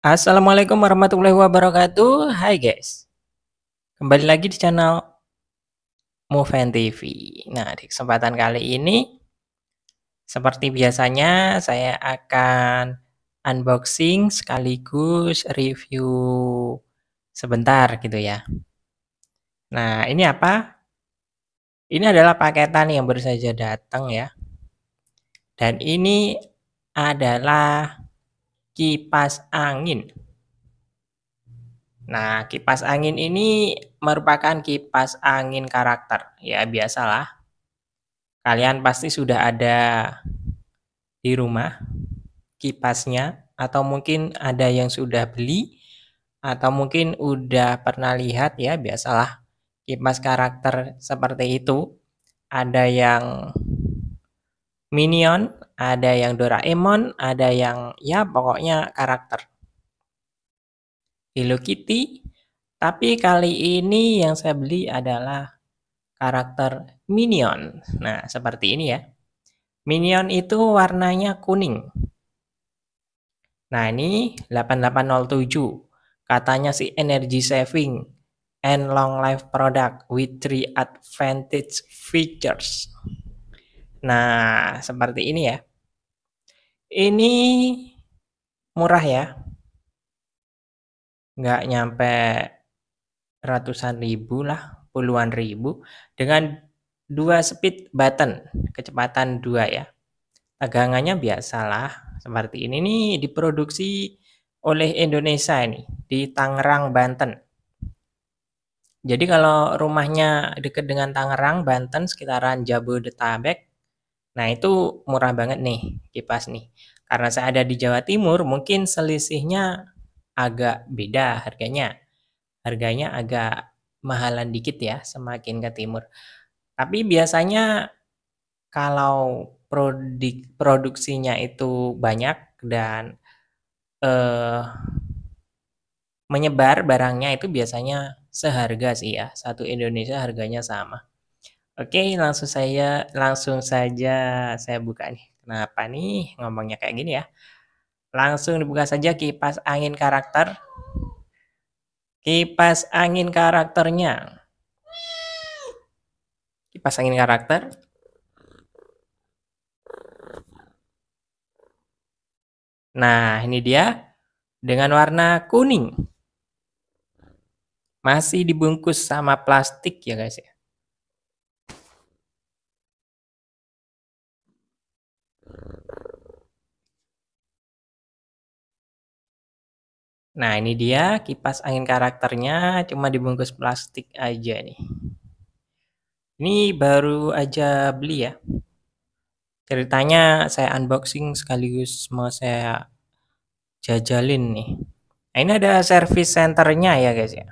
Assalamualaikum warahmatullahi wabarakatuh. Hai guys. Kembali lagi di channel Moven TV. Nah, di kesempatan kali ini seperti biasanya saya akan unboxing sekaligus review sebentar gitu ya. Nah, ini apa? Ini adalah paketan yang baru saja datang ya. Dan ini adalah kipas angin. Nah, kipas angin ini merupakan kipas angin karakter, ya biasalah. Kalian pasti sudah ada di rumah kipasnya atau mungkin ada yang sudah beli atau mungkin udah pernah lihat ya biasalah kipas karakter seperti itu. Ada yang minion, ada yang Doraemon, ada yang ya pokoknya karakter. Hello Kitty, tapi kali ini yang saya beli adalah karakter Minion. Nah, seperti ini ya. Minion itu warnanya kuning. Nah, ini 8807. Katanya sih energy saving and long life product with three advantage features. Nah, seperti ini ya. Ini murah ya. Nggak nyampe ratusan ribu lah, puluhan ribu. Dengan dua speed button, kecepatan dua ya. Tegangannya biasalah, seperti ini nih diproduksi oleh Indonesia ini di Tangerang, Banten. Jadi kalau rumahnya dekat dengan Tangerang, Banten, sekitaran Jabodetabek, Nah, itu murah banget nih kipas nih. Karena saya ada di Jawa Timur, mungkin selisihnya agak beda harganya. Harganya agak mahalan dikit ya, semakin ke timur. Tapi biasanya kalau produk produksinya itu banyak dan eh, menyebar barangnya itu biasanya seharga sih ya. Satu Indonesia harganya sama. Oke, langsung saya langsung saja saya buka nih. Kenapa nih ngomongnya kayak gini ya? Langsung dibuka saja kipas angin karakter. Kipas angin karakternya. Kipas angin karakter. Nah, ini dia dengan warna kuning. Masih dibungkus sama plastik ya guys ya. Nah, ini dia kipas angin karakternya cuma dibungkus plastik aja nih. Ini baru aja beli ya. Ceritanya saya unboxing sekaligus mau saya jajalin nih. Nah, ini ada service centernya ya guys ya.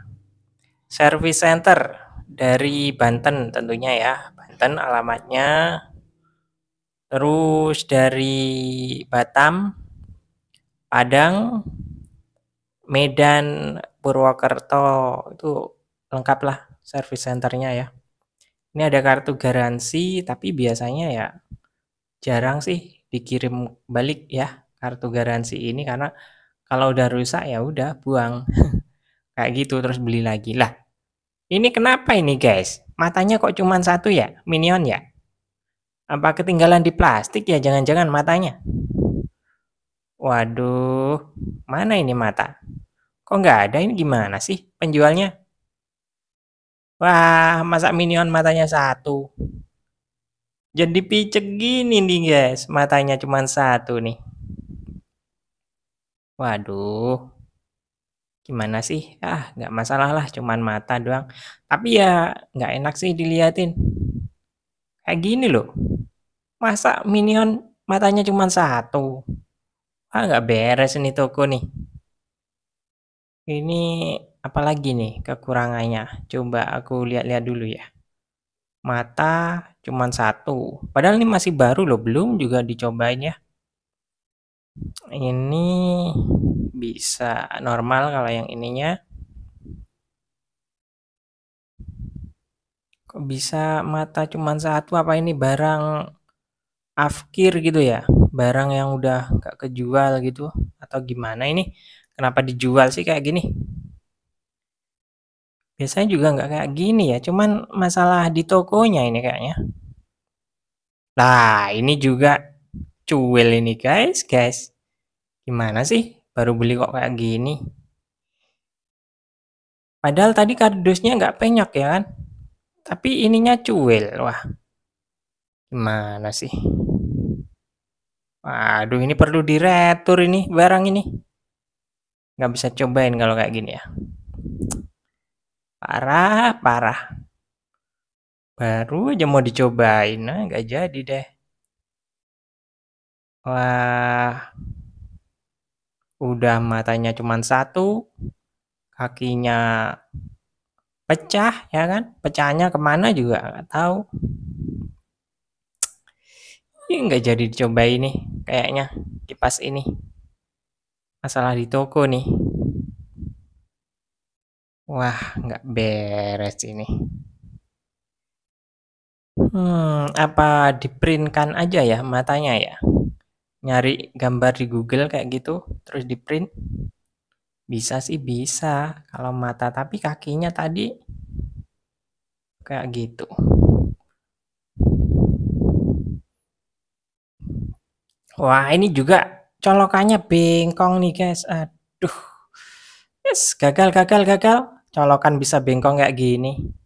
Service center dari Banten tentunya ya. Banten alamatnya. Terus dari Batam, Padang, Medan, Purwokerto, itu lengkap lah service centernya ya. Ini ada kartu garansi, tapi biasanya ya jarang sih dikirim balik ya kartu garansi ini karena kalau udah rusak ya udah buang kayak gitu terus beli lagi lah. Ini kenapa ini guys? Matanya kok cuma satu ya? Minion ya? Apa ketinggalan di plastik ya? Jangan-jangan matanya. Waduh, mana ini mata? Kok nggak ada ini gimana sih penjualnya? Wah, masa minion matanya satu? Jadi picek gini nih guys, matanya cuma satu nih. Waduh, gimana sih? Ah, nggak masalah lah, cuman mata doang. Tapi ya nggak enak sih diliatin. Kayak gini loh. Masa minion matanya cuma satu? ah nggak beres nih toko nih ini apalagi nih kekurangannya coba aku lihat-lihat dulu ya mata cuman satu padahal ini masih baru loh belum juga dicobain ya. ini bisa normal kalau yang ininya kok bisa mata cuman satu apa ini barang afkir gitu ya barang yang udah gak kejual gitu atau gimana ini kenapa dijual sih kayak gini biasanya juga gak kayak gini ya cuman masalah di tokonya ini kayaknya nah ini juga cuel ini guys guys gimana sih baru beli kok kayak gini padahal tadi kardusnya gak penyok ya kan tapi ininya cuel wah gimana sih Aduh, ini perlu diretur ini barang ini. Nggak bisa cobain kalau kayak gini ya. Parah, parah. Baru aja mau dicobain, nah nggak jadi deh. Wah, udah matanya cuma satu, kakinya pecah ya kan? Pecahnya kemana juga nggak tahu ini nggak jadi dicoba ini kayaknya kipas ini masalah di toko nih wah nggak beres ini hmm apa diprintkan aja ya matanya ya nyari gambar di Google kayak gitu terus diprint bisa sih bisa kalau mata tapi kakinya tadi kayak gitu Wah, ini juga colokannya bengkong nih, guys. Aduh. Yes, gagal, gagal, gagal. Colokan bisa bengkong kayak gini.